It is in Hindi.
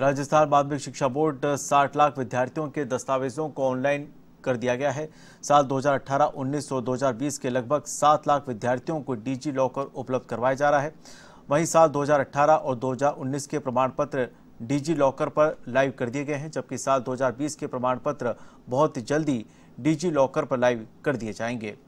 राजस्थान माध्यमिक शिक्षा बोर्ड 60 लाख विद्यार्थियों के दस्तावेजों को ऑनलाइन कर दिया गया है साल 2018, 19 और 2020 के लगभग 7 लाख विद्यार्थियों को डीजी लॉकर उपलब्ध करवाया जा रहा है वहीं साल 2018 और 2019 के प्रमाण पत्र डीजी लॉकर पर लाइव कर दिए गए हैं जबकि साल 2020 के प्रमाण पत्र बहुत जल्दी डीजी लॉकर पर लाइव कर दिए जाएंगे